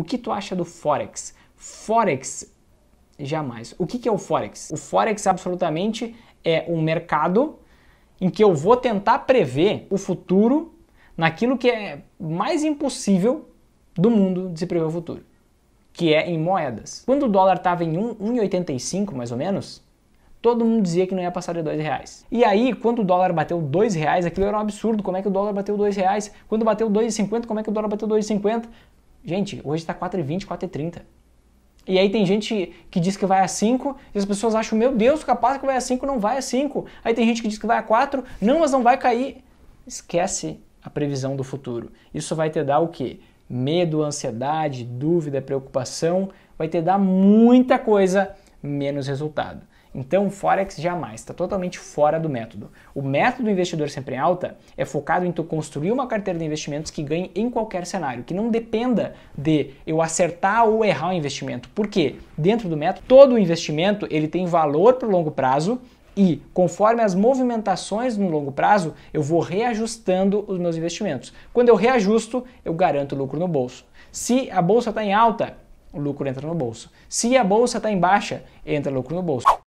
O que tu acha do Forex? Forex, jamais. O que, que é o Forex? O Forex absolutamente é um mercado em que eu vou tentar prever o futuro naquilo que é mais impossível do mundo de se prever o futuro, que é em moedas. Quando o dólar estava em 1,85 mais ou menos, todo mundo dizia que não ia passar de dois reais. E aí, quando o dólar bateu dois reais, aquilo era um absurdo. Como é que o dólar bateu dois reais? Quando bateu 2,50, como é que o dólar bateu 2,50? Gente, hoje está 4,20, 4,30. E aí tem gente que diz que vai a 5 e as pessoas acham, meu Deus, capaz que vai a 5, não vai a 5. Aí tem gente que diz que vai a 4, não, mas não vai cair. Esquece a previsão do futuro. Isso vai te dar o quê? Medo, ansiedade, dúvida, preocupação, vai te dar muita coisa, menos resultado. Então, o Forex jamais, está totalmente fora do método. O método do investidor sempre em alta é focado em tu construir uma carteira de investimentos que ganhe em qualquer cenário, que não dependa de eu acertar ou errar o investimento. Por quê? Dentro do método, todo investimento ele tem valor para o longo prazo e conforme as movimentações no longo prazo, eu vou reajustando os meus investimentos. Quando eu reajusto, eu garanto lucro no bolso. Se a bolsa está em alta, o lucro entra no bolso. Se a bolsa está em baixa, entra lucro no bolso.